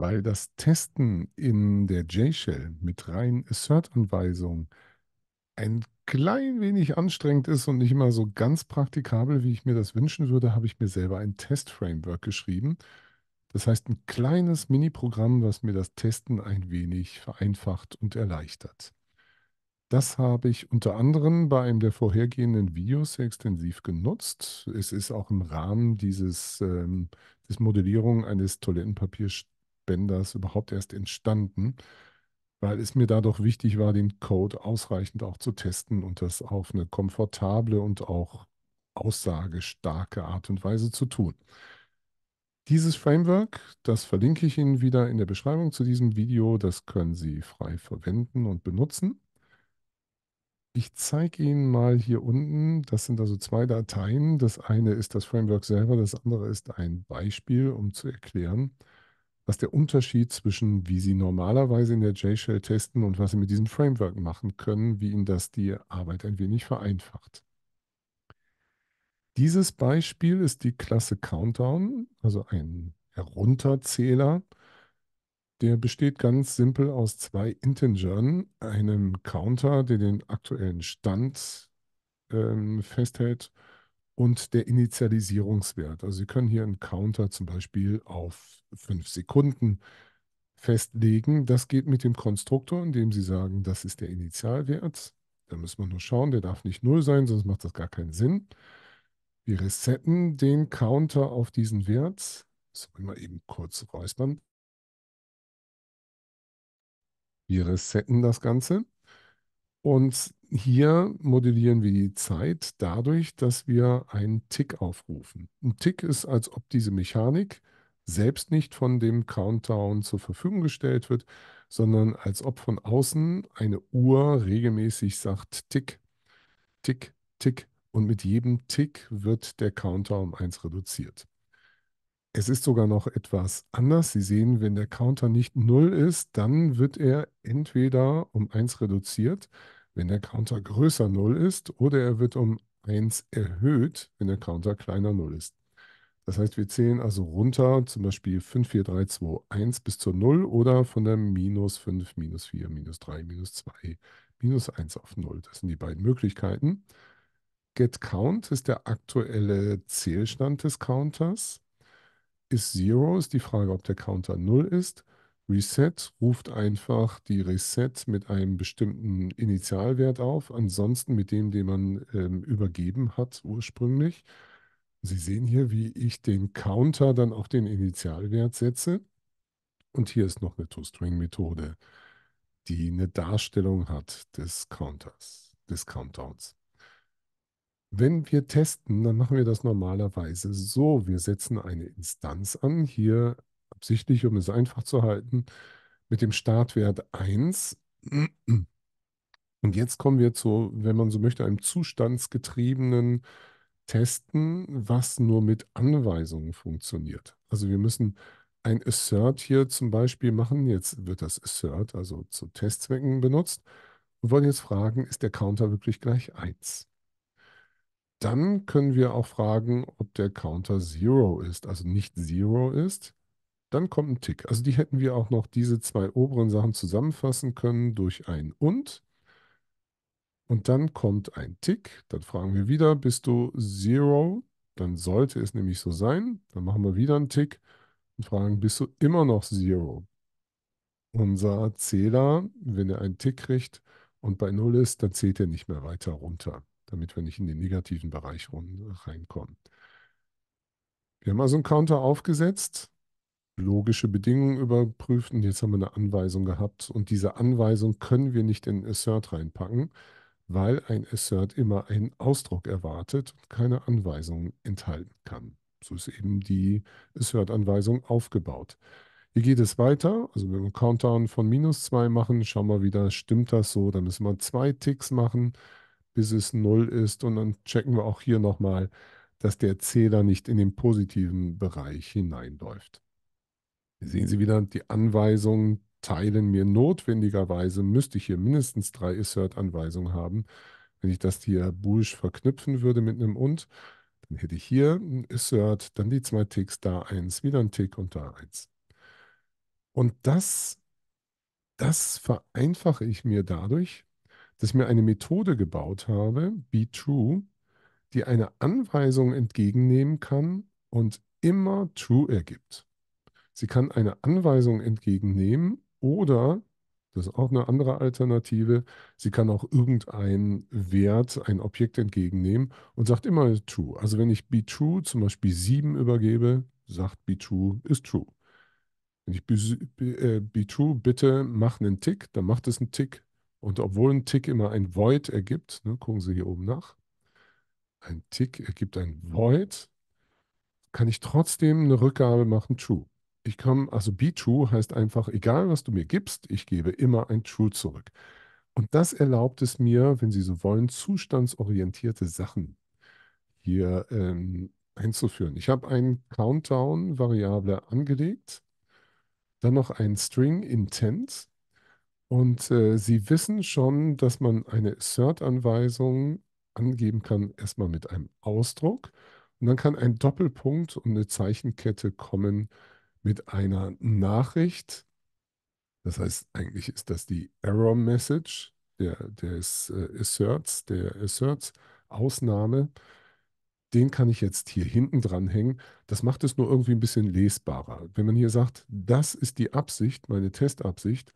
weil das Testen in der J-Shell mit rein Assert-Anweisungen ein klein wenig anstrengend ist und nicht immer so ganz praktikabel, wie ich mir das wünschen würde, habe ich mir selber ein Test-Framework geschrieben. Das heißt, ein kleines Mini-Programm, was mir das Testen ein wenig vereinfacht und erleichtert. Das habe ich unter anderem bei einem der vorhergehenden Videos sehr extensiv genutzt. Es ist auch im Rahmen dieses ähm, des Modellierung eines Toilettenpapiers Bänders überhaupt erst entstanden, weil es mir dadurch wichtig war, den Code ausreichend auch zu testen und das auf eine komfortable und auch aussagestarke Art und Weise zu tun. Dieses Framework, das verlinke ich Ihnen wieder in der Beschreibung zu diesem Video, das können Sie frei verwenden und benutzen. Ich zeige Ihnen mal hier unten, das sind also zwei Dateien. Das eine ist das Framework selber, das andere ist ein Beispiel, um zu erklären, was der Unterschied zwischen, wie Sie normalerweise in der JShell testen und was Sie mit diesem Framework machen können, wie Ihnen das die Arbeit ein wenig vereinfacht. Dieses Beispiel ist die Klasse Countdown, also ein Herunterzähler. Der besteht ganz simpel aus zwei Integern, einem Counter, der den aktuellen Stand ähm, festhält, und der Initialisierungswert. Also Sie können hier einen Counter zum Beispiel auf fünf Sekunden festlegen. Das geht mit dem Konstruktor, indem Sie sagen, das ist der Initialwert. Da müssen wir nur schauen, der darf nicht null sein, sonst macht das gar keinen Sinn. Wir resetten den Counter auf diesen Wert. So, mal eben kurz räuspern. Wir resetten das Ganze. Und hier modellieren wir die Zeit dadurch, dass wir einen Tick aufrufen. Ein Tick ist, als ob diese Mechanik selbst nicht von dem Countdown zur Verfügung gestellt wird, sondern als ob von außen eine Uhr regelmäßig sagt Tick, Tick, Tick und mit jedem Tick wird der Counter um 1 reduziert. Es ist sogar noch etwas anders. Sie sehen, wenn der Counter nicht 0 ist, dann wird er entweder um 1 reduziert, wenn der Counter größer 0 ist, oder er wird um 1 erhöht, wenn der Counter kleiner 0 ist. Das heißt, wir zählen also runter, zum Beispiel 5, 4, 3, 2, 1 bis zur 0 oder von der minus 5, minus 4, minus 3, minus 2, minus 1 auf 0. Das sind die beiden Möglichkeiten. GetCount ist der aktuelle Zählstand des Counters. Ist 0, ist die Frage, ob der Counter 0 ist. Reset ruft einfach die Reset mit einem bestimmten Initialwert auf, ansonsten mit dem, den man ähm, übergeben hat ursprünglich. Sie sehen hier, wie ich den Counter dann auf den Initialwert setze. Und hier ist noch eine ToString-Methode, die eine Darstellung hat des Counters, des Countdowns. Wenn wir testen, dann machen wir das normalerweise so. Wir setzen eine Instanz an. Hier absichtlich, um es einfach zu halten, mit dem Startwert 1. Und jetzt kommen wir zu, wenn man so möchte, einem zustandsgetriebenen Testen, was nur mit Anweisungen funktioniert. Also wir müssen ein Assert hier zum Beispiel machen. Jetzt wird das Assert also zu Testzwecken benutzt. Wir wollen jetzt fragen, ist der Counter wirklich gleich 1? Dann können wir auch fragen, ob der Counter 0 ist, also nicht 0 ist. Dann kommt ein Tick. Also die hätten wir auch noch diese zwei oberen Sachen zusammenfassen können durch ein und. Und dann kommt ein Tick. Dann fragen wir wieder, bist du Zero? Dann sollte es nämlich so sein. Dann machen wir wieder einen Tick und fragen, bist du immer noch Zero? Unser Zähler, wenn er einen Tick kriegt und bei Null ist, dann zählt er nicht mehr weiter runter, damit wir nicht in den negativen Bereich reinkommen. Wir haben also einen Counter aufgesetzt logische Bedingungen überprüft und jetzt haben wir eine Anweisung gehabt und diese Anweisung können wir nicht in Assert reinpacken, weil ein Assert immer einen Ausdruck erwartet und keine Anweisung enthalten kann. So ist eben die Assert-Anweisung aufgebaut. Wie geht es weiter? Also wenn wir einen Countdown von minus 2 machen, schauen wir wieder, stimmt das so? Dann müssen wir zwei Ticks machen, bis es 0 ist und dann checken wir auch hier nochmal, dass der Zähler nicht in den positiven Bereich hineinläuft. Sehen Sie wieder die Anweisungen teilen mir notwendigerweise, müsste ich hier mindestens drei Assert-Anweisungen haben. Wenn ich das hier bullisch verknüpfen würde mit einem und, dann hätte ich hier ein Assert, dann die zwei Ticks, da eins, wieder ein Tick und da eins. Und das, das vereinfache ich mir dadurch, dass ich mir eine Methode gebaut habe, be true, die eine Anweisung entgegennehmen kann und immer true ergibt. Sie kann eine Anweisung entgegennehmen oder, das ist auch eine andere Alternative, sie kann auch irgendeinen Wert, ein Objekt entgegennehmen und sagt immer true. Also wenn ich be true zum Beispiel 7 übergebe, sagt be true ist true. Wenn ich be, äh, be true bitte, mach einen Tick, dann macht es einen Tick. Und obwohl ein Tick immer ein Void ergibt, ne, gucken Sie hier oben nach, ein Tick ergibt ein Void, kann ich trotzdem eine Rückgabe machen, true ich komme, also be true heißt einfach, egal was du mir gibst, ich gebe immer ein True zurück. Und das erlaubt es mir, wenn Sie so wollen, zustandsorientierte Sachen hier ähm, einzuführen. Ich habe einen Countdown-Variable angelegt, dann noch einen String Intent. Und äh, Sie wissen schon, dass man eine Assert-Anweisung angeben kann, erstmal mit einem Ausdruck. Und dann kann ein Doppelpunkt und eine Zeichenkette kommen, mit einer Nachricht. Das heißt, eigentlich ist das die Error Message der, des äh, Asserts, der Asserts-Ausnahme. Den kann ich jetzt hier hinten dranhängen. Das macht es nur irgendwie ein bisschen lesbarer. Wenn man hier sagt, das ist die Absicht, meine Testabsicht,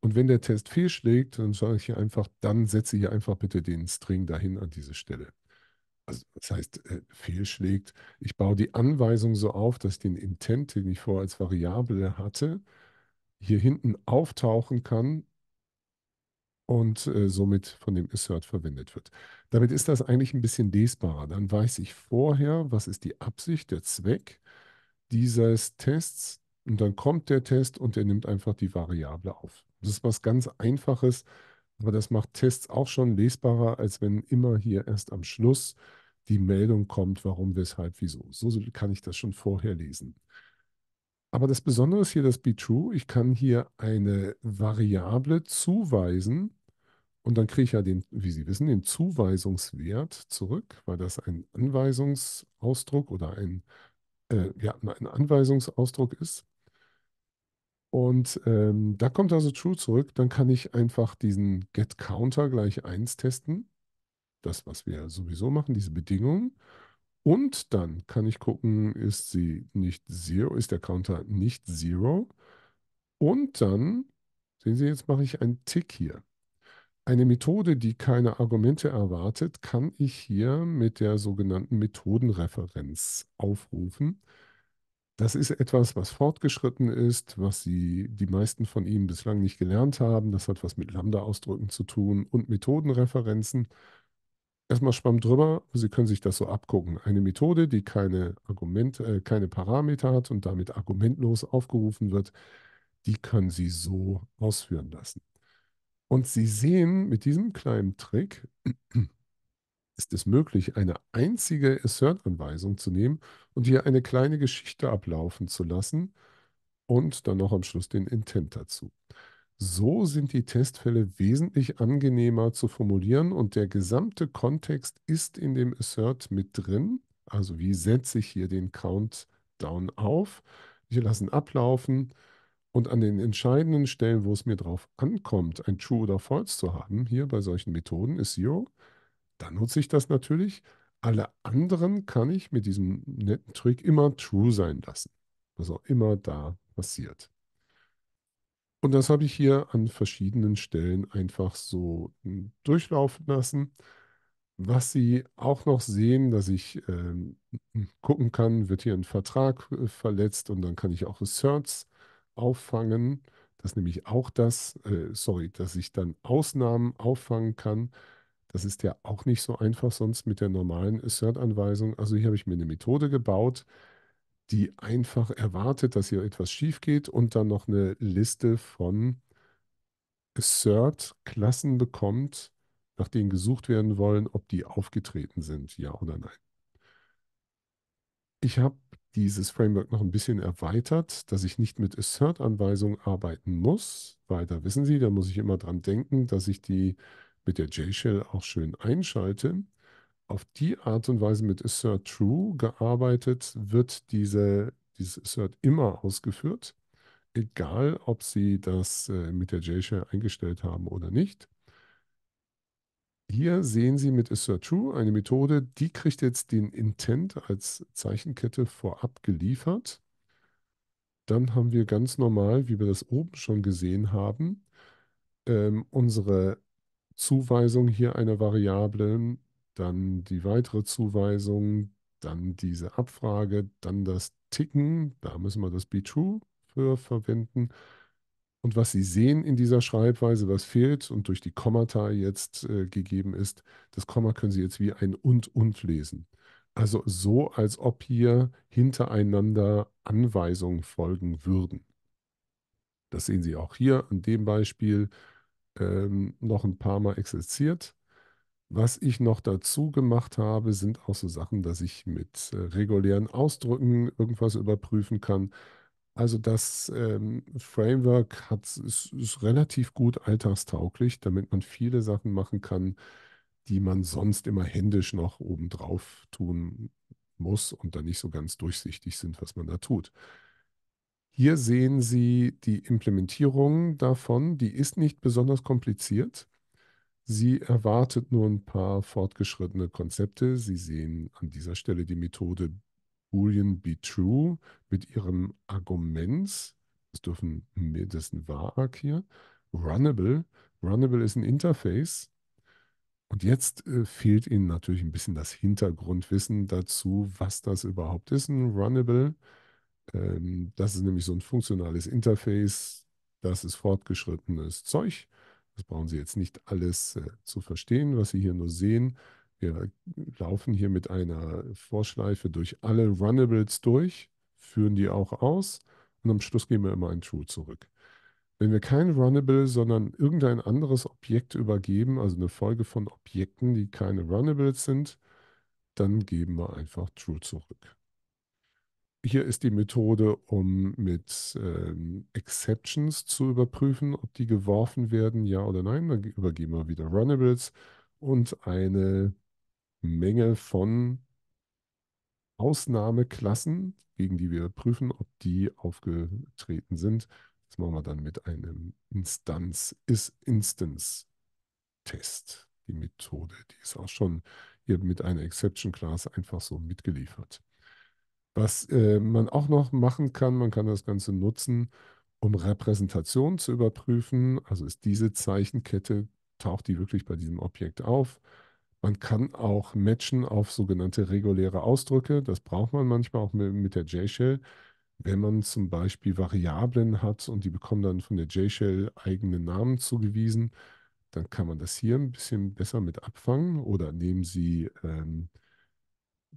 und wenn der Test fehlschlägt, dann sage ich hier einfach, dann setze ich hier einfach bitte den String dahin an diese Stelle also das heißt, äh, fehlschlägt. Ich baue die Anweisung so auf, dass den Intent, den ich vorher als Variable hatte, hier hinten auftauchen kann und äh, somit von dem Assert verwendet wird. Damit ist das eigentlich ein bisschen lesbarer. Dann weiß ich vorher, was ist die Absicht, der Zweck dieses Tests. Und dann kommt der Test und er nimmt einfach die Variable auf. Das ist was ganz Einfaches, aber das macht Tests auch schon lesbarer, als wenn immer hier erst am Schluss die Meldung kommt, warum, weshalb, wieso. So kann ich das schon vorher lesen. Aber das Besondere ist hier das BTrue. Ich kann hier eine Variable zuweisen und dann kriege ich ja den, wie Sie wissen, den Zuweisungswert zurück, weil das ein Anweisungsausdruck oder ein, äh, ja, ein Anweisungsausdruck ist. Und ähm, da kommt also True zurück. Dann kann ich einfach diesen GetCounter gleich 1 testen. Das, was wir sowieso machen, diese Bedingung. Und dann kann ich gucken, ist sie nicht Zero, ist der Counter nicht Zero. Und dann, sehen Sie, jetzt mache ich einen Tick hier. Eine Methode, die keine Argumente erwartet, kann ich hier mit der sogenannten Methodenreferenz aufrufen. Das ist etwas, was fortgeschritten ist, was sie, die meisten von Ihnen bislang nicht gelernt haben. Das hat was mit Lambda-Ausdrücken zu tun und Methodenreferenzen. Erstmal schwamm drüber, Sie können sich das so abgucken. Eine Methode, die keine, Argument, äh, keine Parameter hat und damit argumentlos aufgerufen wird, die können Sie so ausführen lassen. Und Sie sehen mit diesem kleinen Trick, ist es möglich, eine einzige Assert-Anweisung zu nehmen und hier eine kleine Geschichte ablaufen zu lassen und dann noch am Schluss den Intent dazu. So sind die Testfälle wesentlich angenehmer zu formulieren und der gesamte Kontext ist in dem Assert mit drin. Also wie setze ich hier den Countdown auf? Wir lassen ablaufen und an den entscheidenden Stellen, wo es mir drauf ankommt, ein True oder False zu haben, hier bei solchen Methoden ist Zero dann nutze ich das natürlich. Alle anderen kann ich mit diesem netten Trick immer true sein lassen. Was auch immer da passiert. Und das habe ich hier an verschiedenen Stellen einfach so hm, durchlaufen lassen. Was Sie auch noch sehen, dass ich äh, gucken kann, wird hier ein Vertrag äh, verletzt und dann kann ich auch Asserts auffangen. Das nämlich auch das, äh, sorry, dass ich dann Ausnahmen auffangen kann. Das ist ja auch nicht so einfach sonst mit der normalen Assert-Anweisung. Also hier habe ich mir eine Methode gebaut, die einfach erwartet, dass hier etwas schief geht und dann noch eine Liste von Assert-Klassen bekommt, nach denen gesucht werden wollen, ob die aufgetreten sind, ja oder nein. Ich habe dieses Framework noch ein bisschen erweitert, dass ich nicht mit Assert-Anweisungen arbeiten muss, weil da wissen Sie, da muss ich immer dran denken, dass ich die mit der J-Shell auch schön einschalte, auf die Art und Weise mit Assert True gearbeitet, wird diese, dieses Assert immer ausgeführt, egal ob Sie das äh, mit der J-Shell eingestellt haben oder nicht. Hier sehen Sie mit Assert True eine Methode, die kriegt jetzt den Intent als Zeichenkette vorab geliefert. Dann haben wir ganz normal, wie wir das oben schon gesehen haben, ähm, unsere Zuweisung, hier einer Variable, dann die weitere Zuweisung, dann diese Abfrage, dann das Ticken, da müssen wir das BeTrue für verwenden. Und was Sie sehen in dieser Schreibweise, was fehlt und durch die Kommata jetzt äh, gegeben ist, das Komma können Sie jetzt wie ein und und lesen. Also so, als ob hier hintereinander Anweisungen folgen würden. Das sehen Sie auch hier an dem Beispiel ähm, noch ein paar Mal exerziert. Was ich noch dazu gemacht habe, sind auch so Sachen, dass ich mit äh, regulären Ausdrücken irgendwas überprüfen kann. Also das ähm, Framework hat, ist, ist relativ gut alltagstauglich, damit man viele Sachen machen kann, die man sonst immer händisch noch obendrauf tun muss und dann nicht so ganz durchsichtig sind, was man da tut. Hier sehen Sie die Implementierung davon. Die ist nicht besonders kompliziert. Sie erwartet nur ein paar fortgeschrittene Konzepte. Sie sehen an dieser Stelle die Methode Boolean be true mit ihrem Argument. Das dürfen das ist ein var hier. Runnable. Runnable ist ein Interface. Und jetzt äh, fehlt Ihnen natürlich ein bisschen das Hintergrundwissen dazu, was das überhaupt ist, ein Runnable. Ähm, das ist nämlich so ein funktionales Interface. Das ist fortgeschrittenes Zeug. Das brauchen Sie jetzt nicht alles äh, zu verstehen, was Sie hier nur sehen. Wir laufen hier mit einer Vorschleife durch alle Runnables durch, führen die auch aus und am Schluss geben wir immer ein True zurück. Wenn wir kein Runnable, sondern irgendein anderes Objekt übergeben, also eine Folge von Objekten, die keine Runnables sind, dann geben wir einfach True zurück hier ist die Methode, um mit ähm, Exceptions zu überprüfen, ob die geworfen werden, ja oder nein. Dann übergeben wir wieder Runnables und eine Menge von Ausnahmeklassen, gegen die wir prüfen, ob die aufgetreten sind. Das machen wir dann mit einem Instanz ist Instance Test. Die Methode, die ist auch schon hier mit einer Exception Class einfach so mitgeliefert. Was äh, man auch noch machen kann, man kann das Ganze nutzen, um Repräsentation zu überprüfen. Also ist diese Zeichenkette, taucht die wirklich bei diesem Objekt auf? Man kann auch matchen auf sogenannte reguläre Ausdrücke. Das braucht man manchmal auch mit, mit der JShell. Wenn man zum Beispiel Variablen hat und die bekommen dann von der JShell eigene Namen zugewiesen, dann kann man das hier ein bisschen besser mit abfangen oder nehmen Sie ähm,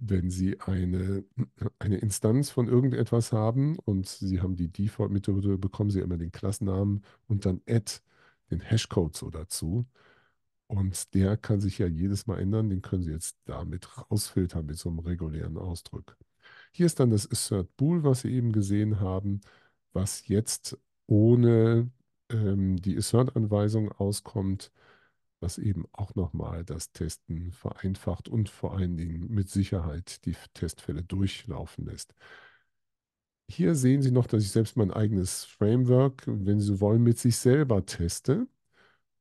wenn Sie eine, eine Instanz von irgendetwas haben und Sie haben die Default-Methode, bekommen Sie immer den Klassennamen und dann add den Hashcode so dazu. Und der kann sich ja jedes Mal ändern. Den können Sie jetzt damit rausfiltern mit so einem regulären Ausdruck. Hier ist dann das Assert Bool, was Sie eben gesehen haben, was jetzt ohne ähm, die Assert-Anweisung auskommt was eben auch nochmal das Testen vereinfacht und vor allen Dingen mit Sicherheit die Testfälle durchlaufen lässt. Hier sehen Sie noch, dass ich selbst mein eigenes Framework, wenn Sie so wollen, mit sich selber teste.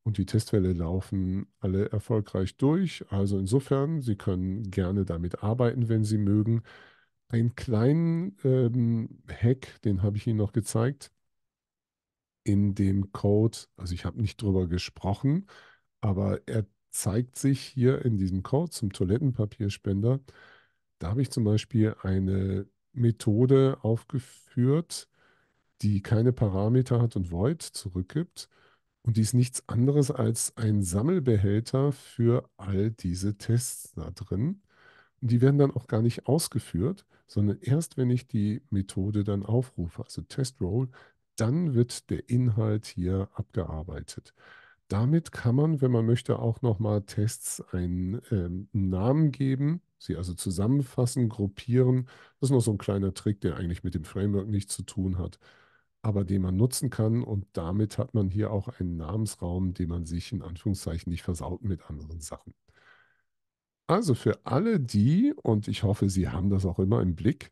Und die Testfälle laufen alle erfolgreich durch. Also insofern, Sie können gerne damit arbeiten, wenn Sie mögen. Einen kleinen ähm, Hack, den habe ich Ihnen noch gezeigt, in dem Code, also ich habe nicht drüber gesprochen, aber er zeigt sich hier in diesem Code zum Toilettenpapierspender. Da habe ich zum Beispiel eine Methode aufgeführt, die keine Parameter hat und Void zurückgibt. Und die ist nichts anderes als ein Sammelbehälter für all diese Tests da drin. Und die werden dann auch gar nicht ausgeführt, sondern erst wenn ich die Methode dann aufrufe, also Testroll, dann wird der Inhalt hier abgearbeitet. Damit kann man, wenn man möchte, auch nochmal Tests einen ähm, Namen geben, sie also zusammenfassen, gruppieren. Das ist noch so ein kleiner Trick, der eigentlich mit dem Framework nichts zu tun hat, aber den man nutzen kann. Und damit hat man hier auch einen Namensraum, den man sich in Anführungszeichen nicht versaut mit anderen Sachen. Also für alle die, und ich hoffe, Sie haben das auch immer im Blick,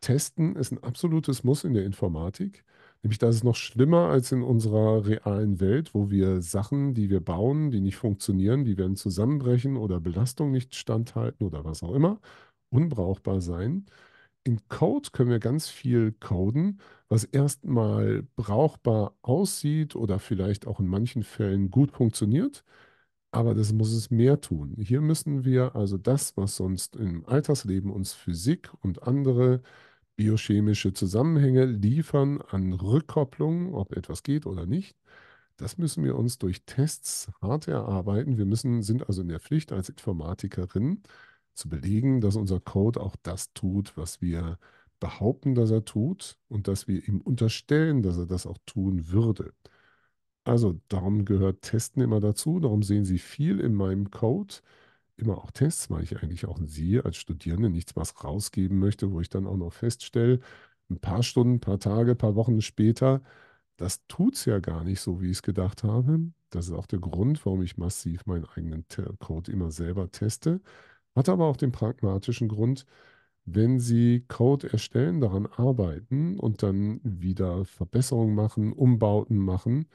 Testen ist ein absolutes Muss in der Informatik. Nämlich, da ist es noch schlimmer als in unserer realen Welt, wo wir Sachen, die wir bauen, die nicht funktionieren, die werden zusammenbrechen oder Belastung nicht standhalten oder was auch immer, unbrauchbar sein. In Code können wir ganz viel coden, was erstmal brauchbar aussieht oder vielleicht auch in manchen Fällen gut funktioniert. Aber das muss es mehr tun. Hier müssen wir also das, was sonst im Alltagsleben uns Physik und andere biochemische Zusammenhänge liefern an Rückkopplungen, ob etwas geht oder nicht. Das müssen wir uns durch Tests hart erarbeiten. Wir müssen, sind also in der Pflicht als Informatikerin zu belegen, dass unser Code auch das tut, was wir behaupten, dass er tut und dass wir ihm unterstellen, dass er das auch tun würde. Also darum gehört Testen immer dazu. Darum sehen Sie viel in meinem Code immer auch Tests, weil ich eigentlich auch Sie als Studierende nichts was rausgeben möchte, wo ich dann auch noch feststelle, ein paar Stunden, ein paar Tage, ein paar Wochen später, das tut es ja gar nicht so, wie ich es gedacht habe. Das ist auch der Grund, warum ich massiv meinen eigenen Code immer selber teste. Hat aber auch den pragmatischen Grund, wenn Sie Code erstellen, daran arbeiten und dann wieder Verbesserungen machen, Umbauten machen,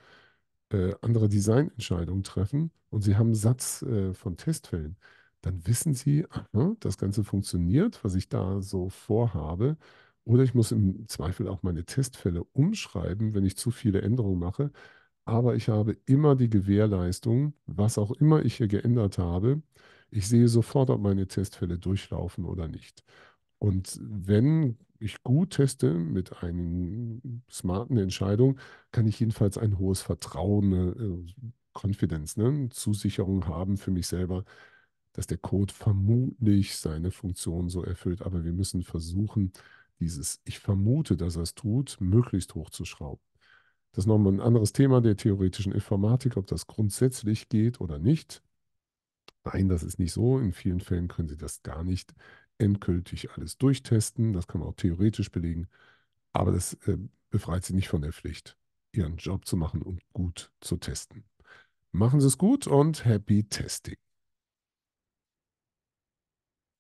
äh, andere Designentscheidungen treffen und Sie haben einen Satz äh, von Testfällen, dann wissen Sie, aha, das Ganze funktioniert, was ich da so vorhabe. Oder ich muss im Zweifel auch meine Testfälle umschreiben, wenn ich zu viele Änderungen mache. Aber ich habe immer die Gewährleistung, was auch immer ich hier geändert habe, ich sehe sofort, ob meine Testfälle durchlaufen oder nicht. Und wenn ich gut teste mit einer smarten Entscheidung, kann ich jedenfalls ein hohes Vertrauen, ne, äh, Confidence, ne, Zusicherung haben für mich selber, dass der Code vermutlich seine Funktion so erfüllt. Aber wir müssen versuchen, dieses Ich vermute, dass er es tut, möglichst hochzuschrauben. Das ist nochmal ein anderes Thema der theoretischen Informatik, ob das grundsätzlich geht oder nicht. Nein, das ist nicht so. In vielen Fällen können Sie das gar nicht endgültig alles durchtesten. Das kann man auch theoretisch belegen. Aber das äh, befreit Sie nicht von der Pflicht, Ihren Job zu machen und gut zu testen. Machen Sie es gut und happy testing.